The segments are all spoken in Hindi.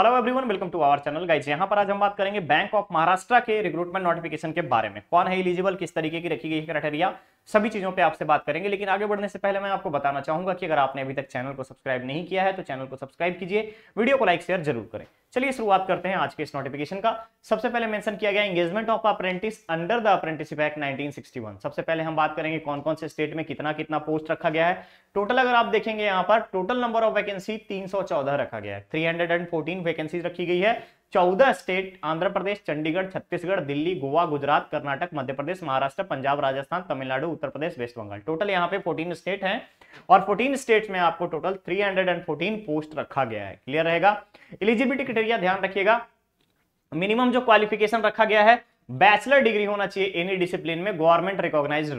hello everyone welcome to our channel guys यहां पर आज हम बात करेंगे बैंक ऑफ महाराष्ट्र के रिक्रूटमेंट नोटिफिकेशन के बारे में कौन है इलिजिबल किस तरीके की रखी गई है क्राइटेरिया सभी चीजों पे आपसे बात करेंगे लेकिन आगे बढ़ने से पहले मैं आपको बताना चाहूंगा कि अगर आपने अभी तक चैनल को सब्सक्राइब नहीं किया है तो चैनल को सब्सक्राइब कीजिए वीडियो को लाइक शेयर जरूर करें चलिए शुरुआत करते हैं आज के इस नोटिफिकेशन का सबसे पहले मेंशन किया गया engagement of apprentice under the apprenticeship act 1961 सबसे पहले हम बात करेंगे कौन कौन से स्टेट में कितना कितना पोस्ट रखा गया है टोटल अगर आप देखेंगे यहाँ पर टोटल नंबर ऑफ वैकेंसी तीन रखा गया है थ्री वैकेंसीज रखी गई है चौदह state Andhra Pradesh Chandigarh Chhattisgarh Delhi Goa Gujarat Karnataka Madhya Pradesh Maharashtra Punjab Rajasthan Tamil Nadu Uttar Pradesh West Bengal total यहाँ पे 14 स्टेट हैं और 14 स्टेट में आपको टोटल 314 पोस्ट रखा गया है क्लियर रहेगा एलिजिबिलिटी क्रिटेरिया ध्यान रखिएगा मिनिमम जो क्वालिफिकेशन रखा गया है बैचलर डिग्री होना चाहिए एनी डिसिप्लिन में गवर्नमेंट रिकॉग्नाइज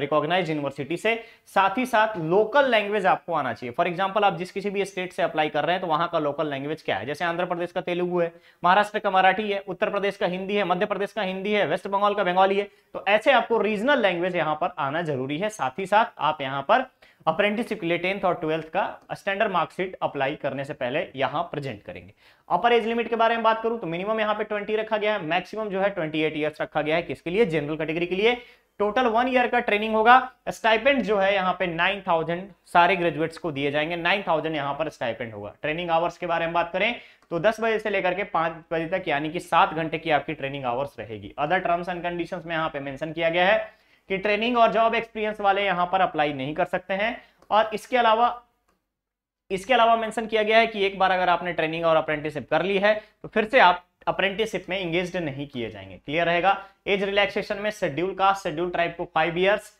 रिकॉग्नाइज यूनिवर्सिटी से साथ ही साथ लोकल लैंग्वेज आपको आना चाहिए फॉर एग्जांपल आप जिस किसी भी स्टेट से अप्लाई कर रहे हैं तो वहां का लोकल लैंग्वेज क्या है जैसे आंध्र प्रदेश का तेलुगु है महाराष्ट्र का मराठी है उत्तर प्रदेश का हिंदी है मध्य प्रदेश का हिंदी है वेस्ट बंगाल का बंगाली है तो ऐसे आपको रीजनल लैंग्वेज यहाँ पर आना जरूरी है साथ ही साथ आप यहाँ पर अप्रेंटिसशिप के लिए टेंथ और ट्वेल्थ का स्टैंडर्ड मार्कशीट अप्लाई करने से पहले यहां प्रेजेंट करेंगे अपर एज लिमिट के बारे में बात करूं तो मिनिमम यहां पे 20 रखा गया है मैक्सिमम जो है 28 एट रखा गया है किसके लिए जनरल कैटेगरी के लिए टोटल वन ईयर का ट्रेनिंग होगा स्टाइपेंड जो है यहाँ पे नाइन थाउजेंड सारे ग्रेजुएट्स को दिए जाएंगे नाइन थाउजेंड यहाँ पर स्टाइपेंड होगा ट्रेनिंग आवर्स के बारे में बात करें तो दस बजे से लेकर के पांच बजे तक यानी कि सात घंटे की आपकी ट्रेनिंग आवर्स रहेगी अदर टर्म्स एंड कंडीशन में यहाँ पे मैंशन किया गया है कि ट्रेनिंग और जॉब एक्सपीरियंस वाले यहां पर अप्लाई नहीं कर सकते हैं और इसके अलावा इसके अलावा मेंशन किया गया है कि एक बार अगर आपने ट्रेनिंग और अप्रेंटिसिप कर ली है तो फिर से आप अप्रेंटिसिप में इंगेज नहीं किए जाएंगे क्लियर रहेगा एज रिलैक्सेशन में शेड्यूल कास्ट शेड्यूल ट्राइब को five years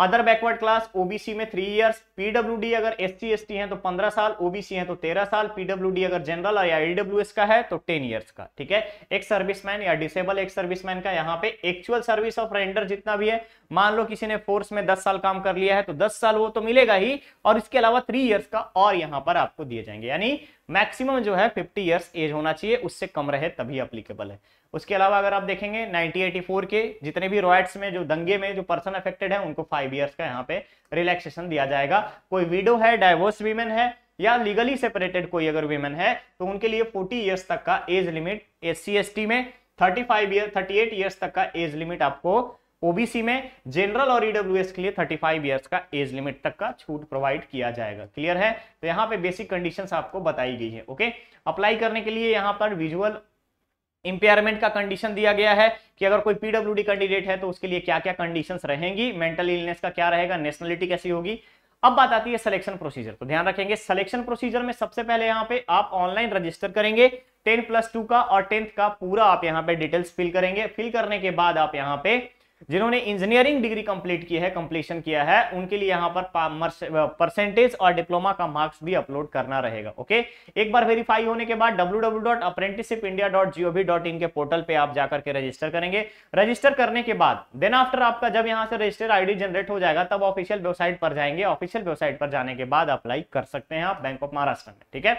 other backward class OBC में थ्री इयर्स पीडब्ल्यू अगर एस सी है तो पंद्रह साल ओबीसी है तो तेरह साल पीडब्ल्यू अगर जनरल या ईडब्ल्यूएस का है तो टेन इयर्स का ठीक है एक सर्विसमैन या डिसेबल एक सर्विसमैन का यहाँ पे एक्चुअल सर्विस ऑफ रेंडर जितना भी है मान लो किसी ने फोर्स में दस साल काम कर लिया है तो दस साल वो तो मिलेगा ही और इसके अलावा थ्री ईयर्स का और यहाँ पर आपको दिए जाएंगे यानी मैक्सिमम जो है 50 इयर्स एज होना चाहिए उससे कम रहे तभी अप्लीकेबल है उसके अलावा अगर आप देखेंगे 1984 के जितने भी रॉयट्स में जो दंगे में जो पर्सन अफेक्टेड है उनको फाइव ईयर्स का यहाँ पे रिलैक्सेशन दिया जाएगा कोई वीडो है डाइवोर्स वीमेन है या लीगली सेपरेटेड कोई अगर वीमेन है तो उनके लिए फोर्टी ईयर्स तक का एज लिमिट एस सी में 35 ईयर 38 इयर्स तक का एज लिमिट आपको ओबीसी में जनरल और ईडब्ल्यूएस के लिए 35 इयर्स का एज लिमिट तक का छूट प्रोवाइड किया जाएगा क्लियर है तो यहाँ पे बेसिक कंडीशंस आपको बताई गई है ओके अप्लाई करने के लिए यहाँ पर विजुअल इंपेयरमेंट का कंडीशन दिया गया है कि अगर कोई पीडब्ल्यू कैंडिडेट है तो उसके लिए क्या क्या कंडीशन रहेंगी मेंटल इलनेस का क्या रहेगा नेशनलिटी कैसी होगी अब बात आती है सिलेक्शन प्रोसीजर तो ध्यान रखेंगे सिलेक्शन प्रोसीजर में सबसे पहले यहाँ पे आप ऑनलाइन रजिस्टर करेंगे टेन प्लस टू का और टेंथ का पूरा आप यहाँ पे डिटेल्स फिल करेंगे फिल करने के बाद आप यहाँ पे जिन्होंने इंजीनियरिंग डिग्री कंप्लीट की है कंप्लीशन किया है उनके लिए यहाँ पर परसेंटेज और डिप्लोमा का मार्क्स भी अपलोड करना रहेगा ओके एक बार वेरीफाई होने के बाद डब्ल्यू के पोर्टल पे आप जाकर के रजिस्टर करेंगे रजिस्टर करने के बाद देन आफ्टर आपका जब यहाँ से रजिस्टर आईडी जनरेट हो जाएगा तब ऑफिशियल वेबसाइट पर जाएंगे ऑफिशियल वेबसाइट पर जाने के बाद अप्लाई कर सकते हैं आप बैंक ऑफ महाराष्ट्र में ठीक है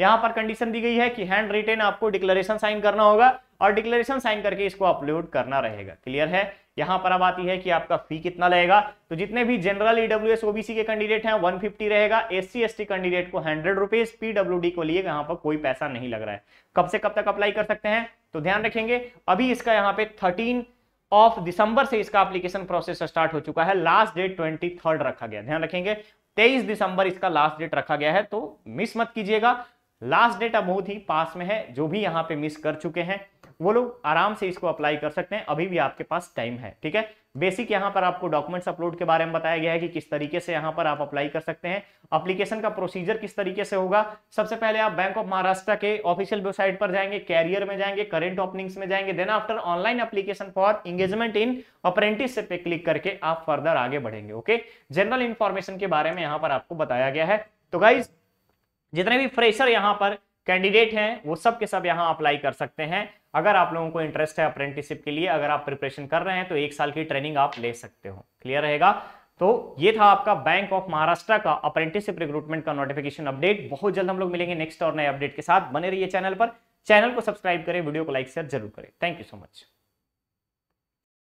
यहां पर कंडीशन दी गई है कि हैंड रिटेन आपको डिक्लेरेशन साइन करना होगा और डिक्लेरेशन साइन करके इसको अपलोड करना रहेगा क्लियर है यहां पर अब आती है कि आपका फी कितना लगेगा तो जितने भी जनरल ईडब्ल्यू एस ओबीसी के कैंडिडेट हैं 150 रहेगा एस सी कैंडिडेट को हंड्रेड रुपीज पीडब्ल्यू को लिए यहां पर कोई पैसा नहीं लग रहा है कब से कब तक अप्लाई कर सकते हैं तो ध्यान रखेंगे अभी इसका यहाँ पे थर्टीन ऑफ दिसंबर से इसका अप्लीकेशन प्रोसेस स्टार्ट हो चुका है लास्ट डेट ट्वेंटी रखा गया ध्यान रखेंगे तेईस दिसंबर इसका लास्ट डेट रखा गया है तो मिस मत कीजिएगा लास्ट डेट अब बहुत ही पास में है जो भी यहाँ पे मिस कर चुके हैं वो लोग आराम से इसको अप्लाई कर सकते हैं अभी भी आपके पास टाइम है ठीक है बेसिक यहाँ पर आपको डॉक्यूमेंट्स अपलोड के बारे में बताया गया है कि किस तरीके से यहाँ पर आप अप्लाई कर सकते हैं अप्लीकेशन का प्रोसीजर किस तरीके से होगा सबसे पहले आप बैंक ऑफ महाराष्ट्र के ऑफिशियल वेबसाइट पर जाएंगे कैरियर में जाएंगे करेंट ओपनिंग्स में जाएंगे then after online application for engagement in apprentice पे क्लिक करके आप फर्दर आगे बढ़ेंगे ओके जनरल इन्फॉर्मेशन के बारे में यहाँ पर आपको बताया गया है तो गाइज जितने भी फ्रेशर यहाँ पर कैंडिडेट हैं वो सब के सब यहाँ अप्लाई कर सकते हैं अगर आप लोगों को इंटरेस्ट है अप्रेंटिसिप के लिए अगर आप प्रिपरेशन कर रहे हैं तो एक साल की ट्रेनिंग आप ले सकते हो क्लियर रहेगा तो ये था आपका बैंक ऑफ महाराष्ट्र का अप्रेंटिसिप रिक्रूटमेंट का नोटिफिकेशन अपडेट बहुत जल्द हम लोग मिलेंगे नेक्स्ट और नए अपडेट के साथ बने रहिए चैनल पर चैनल को सब्सक्राइब करें वीडियो को लाइक शेयर जरूर करें थैंक यू सो मच